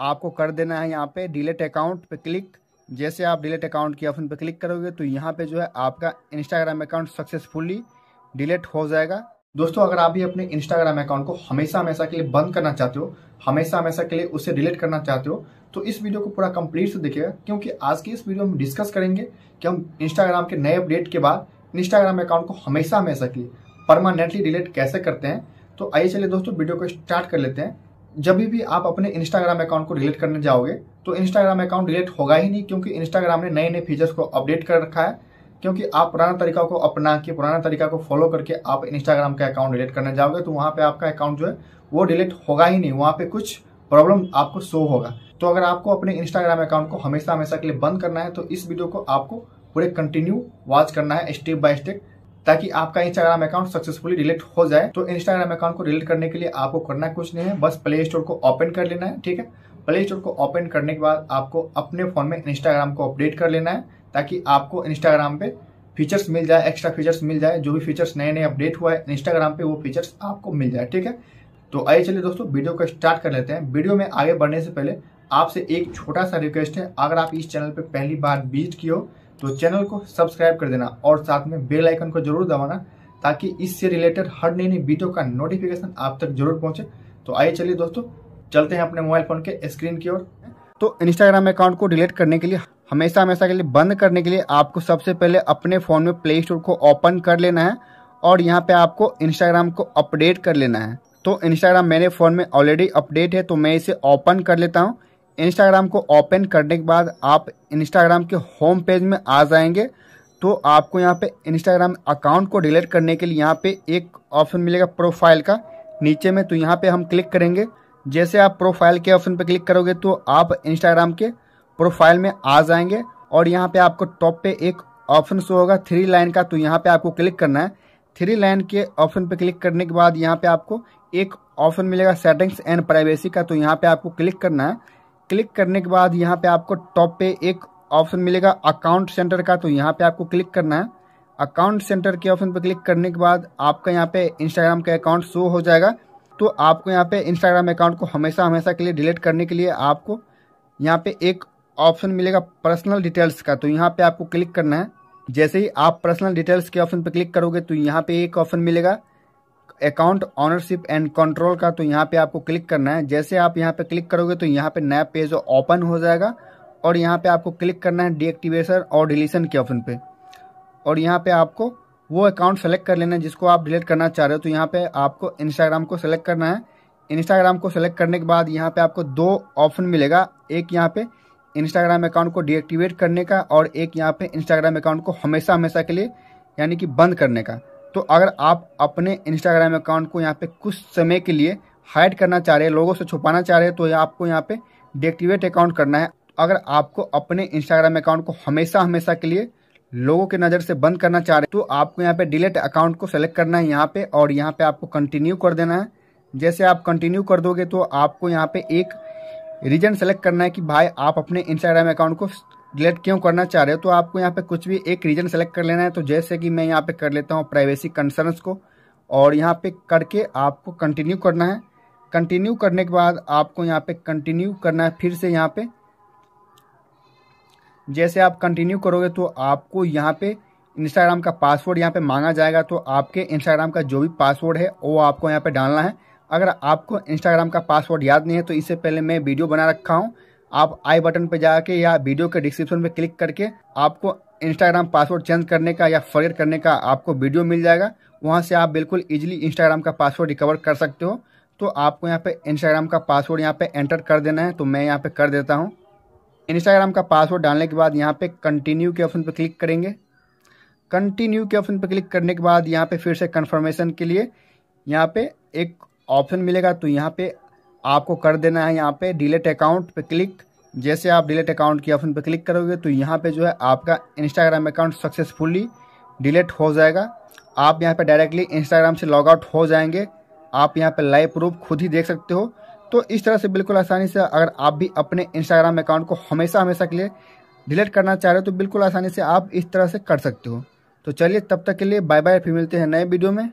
आपको कर देना है यहाँ पे डिलेट अकाउंट पे क्लिक जैसे आप डिलेट अकाउंट के ऑप्शन पे क्लिक करोगे तो यहाँ पे जो है आपका इंस्टाग्राम अकाउंट सक्सेसफुली डिलेट हो जाएगा दोस्तों अगर आप भी अपने इंस्टाग्राम अकाउंट को हमेशा हमेशा के लिए बंद करना चाहते हो हमेशा हमेशा के लिए उसे डिलीट करना चाहते हो तो इस वीडियो को पूरा कंप्लीट से देखिएगा क्योंकि आज की इस वीडियो में डिस्कस करेंगे कि हम इंस्टाग्राम के नए अपडेट के बाद इंस्टाग्राम अकाउंट को हमेशा हमेशा के लिए परमानेंटली डिलीट कैसे करते हैं तो आइए चलिए दोस्तों वीडियो को स्टार्ट कर लेते हैं जब भी आप अपने इंस्टाग्राम अकाउंट को डिलीट करने जाओगे तो इंस्टाग्राम अकाउंट डिलीट होगा ही नहीं क्योंकि इंस्टाग्राम ने नए नए फीचर्स को अपडेट कर रखा है क्योंकि आप पुराना तरीका को अपना के पुराना तरीका को फॉलो करके आप इंस्टाग्राम का अकाउंट डिलीट करने जाओगे तो वहाँ पे आपका अकाउंट जो है वो डिलीट होगा ही नहीं वहाँ पे कुछ प्रॉब्लम आपको शो होगा तो अगर आपको अपने इंस्टाग्राम अकाउंट को हमेशा हमेशा के लिए बंद करना है तो इस वीडियो को आपको पूरे कंटिन्यू वॉच करना है स्टेप बाय स्टेप ताकि आपका इंस्टाग्राम अकाउंट सक्सेसफुली डिलीट हो जाए तो इंस्टाग्राम अकाउंट को डिलीट करने के लिए आपको करना कुछ नहीं है बस प्ले स्टोर को ओपन कर लेना है ठीक है प्ले स्टोर को ओपन करने के बाद आपको अपने फोन में इंस्टाग्राम को अपडेट कर लेना है ताकि आपको इंस्टाग्राम पे फीचर्स मिल जाए एक्स्ट्रा फीचर्स मिल जाए जो भी फीचर्स नए नए अपडेट हुआ है इंस्टाग्राम पे वो फीचर्स आपको मिल जाए ठीक है तो आइए चलिए दोस्तों वीडियो को स्टार्ट कर लेते हैं वीडियो में आगे बढ़ने से पहले आपसे एक छोटा सा रिक्वेस्ट है अगर आप इस चैनल पर पहली बार विजिट किया हो तो चैनल को सब्सक्राइब कर देना और साथ में बेल आइकन को जरूर दबाना ताकि इससे रिलेटेड हर नई नई वीडियो का नोटिफिकेशन आप तक जरूर पहुंचे तो आइए चलिए दोस्तों चलते हैं अपने मोबाइल फ़ोन के स्क्रीन की ओर तो इंस्टाग्राम अकाउंट को डिलीट करने के लिए हमेशा हमेशा के लिए बंद करने के लिए आपको सबसे पहले अपने फ़ोन में प्ले स्टोर को ओपन कर लेना है और यहाँ पे आपको इंस्टाग्राम को अपडेट कर लेना है तो इंस्टाग्राम मेरे फ़ोन में ऑलरेडी अपडेट है तो मैं इसे ओपन कर लेता हूँ इंस्टाग्राम को ओपन करने के बाद आप इंस्टाग्राम के होम पेज में आ जाएंगे तो आपको यहाँ पे इंस्टाग्राम अकाउंट को डिलीट करने के लिए यहाँ पे एक ऑप्शन मिलेगा प्रोफाइल का नीचे में तो यहाँ पे हम क्लिक करेंगे जैसे आप प्रोफाइल के ऑप्शन पे क्लिक करोगे तो आप इंस्टाग्राम के प्रोफाइल में आ जाएंगे और यहाँ पे आपको टॉप पे एक ऑप्शन शो होगा थ्री लाइन का तो यहाँ पे आपको क्लिक करना है थ्री लाइन के ऑप्शन पे क्लिक करने के बाद यहाँ पे आपको एक ऑप्शन मिलेगा सेटिंग्स एंड प्राइवेसी का तो यहाँ पे आपको क्लिक करना है क्लिक करने के बाद यहाँ पे आपको टॉप पे एक ऑप्शन मिलेगा अकाउंट सेंटर का तो यहाँ पे आपको क्लिक करना है अकाउंट सेंटर के ऑप्शन पर क्लिक करने के बाद आपका यहाँ पे इंस्टाग्राम का अकाउंट शो हो जाएगा तो आपको यहाँ पे इंस्टाग्राम अकाउंट को हमेशा हमेशा के लिए डिलीट करने के लिए आपको यहाँ पे एक ऑप्शन मिलेगा पर्सनल डिटेल्स का तो यहाँ पे आपको क्लिक करना है जैसे ही आप पर्सनल डिटेल्स के ऑप्शन पर क्लिक करोगे तो यहाँ पे एक ऑप्शन मिलेगा अकाउंट ऑनरशिप एंड कंट्रोल का तो यहाँ पे आपको क्लिक करना है जैसे आप यहाँ पे क्लिक करोगे तो यहाँ पे नया पेज ओपन हो जाएगा और यहाँ पे आपको क्लिक करना है डीएक्टिवेशन और डिलीशन के ऑप्शन पे और यहाँ पे आपको वो अकाउंट सेलेक्ट कर लेना है जिसको आप डिलीट करना चाह रहे हो तो यहाँ पे आपको इंस्टाग्राम को सेलेक्ट करना है इंस्टाग्राम को सेलेक्ट करने के बाद यहाँ पे आपको दो ऑप्शन मिलेगा एक यहाँ पे इंस्टाग्राम अकाउंट को डीएक्टिवेट करने का और एक यहाँ पे इंस्टाग्राम अकाउंट को हमेशा हमेशा के लिए यानी कि बंद करने का तो अगर आप अपने इंस्टाग्राम अकाउंट को यहाँ पे कुछ समय के लिए हाइड करना चाह रहे हैं लोगों से छुपाना चाह रहे हैं तो आपको यहाँ पे डिएक्टिवेट अकाउंट करना है अगर आपको अपने इंस्टाग्राम अकाउंट को हमेशा हमेशा के लिए लोगों की नज़र से बंद करना चाह रहे हैं तो आपको यहाँ पे डिलीट अकाउंट को सेलेक्ट करना है यहाँ पे और यहाँ पे आपको कंटिन्यू कर देना है जैसे आप कंटिन्यू कर दोगे तो आपको यहाँ पे एक रीजन सेलेक्ट करना है कि भाई आप अपने इंस्टाग्राम अकाउंट को डिलीट क्यों करना चाह रहे हो तो आपको यहाँ पे कुछ भी एक रीजन सेलेक्ट कर लेना है तो जैसे कि मैं यहाँ पे कर लेता हूँ प्राइवेसी कंसर्नस को और यहाँ पे करके आपको कंटिन्यू करना है कंटिन्यू करने के बाद आपको यहाँ पे कंटिन्यू करना है फिर से यहाँ पे जैसे आप कंटिन्यू करोगे तो आपको यहाँ पे इंस्टाग्राम का पासवर्ड यहाँ पे मांगा जाएगा तो आपके इंस्टाग्राम का जो भी पासवर्ड है वो आपको यहाँ पे डालना है अगर आपको इंस्टाग्राम का पासवर्ड याद नहीं है तो इससे पहले मैं वीडियो बना रखा हूँ आप आई बटन पर जाके या वीडियो के डिस्क्रिप्शन में क्लिक करके आपको इंस्टाग्राम पासवर्ड चेंज करने का या फॉरवर्ड करने का आपको वीडियो मिल जाएगा वहाँ से आप बिल्कुल इजीली इंस्टाग्राम का पासवर्ड रिकवर कर सकते हो तो आपको यहाँ पे इंस्टाग्राम का पासवर्ड यहाँ पे एंटर कर देना है तो मैं यहाँ पे कर देता हूँ इंस्टाग्राम का पासवर्ड डालने के बाद यहाँ पे कंटिन्यू के ऑप्शन पर क्लिक करेंगे कंटिन्यू के ऑप्शन पर क्लिक करने के बाद यहाँ पे फिर से कन्फर्मेशन के लिए यहाँ पे एक ऑप्शन मिलेगा तो यहाँ पर आपको कर देना है यहाँ पे डिलेट अकाउंट पे क्लिक जैसे आप डिलेट अकाउंट की ऑप्शन पे क्लिक करोगे तो यहाँ पे जो है आपका इंस्टाग्राम अकाउंट सक्सेसफुली डिलेट हो जाएगा आप यहाँ पे डायरेक्टली इंस्टाग्राम से लॉग आउट हो जाएंगे आप यहाँ पे लाइव प्रूफ खुद ही देख सकते हो तो इस तरह से बिल्कुल आसानी से अगर आप भी अपने इंस्टाग्राम अकाउंट को हमेशा हमेशा के लिए डिलीट करना चाह रहे हो तो बिल्कुल आसानी से आप इस तरह से कर सकते हो तो चलिए तब तक के लिए बाय बाय फिर मिलते हैं नए वीडियो में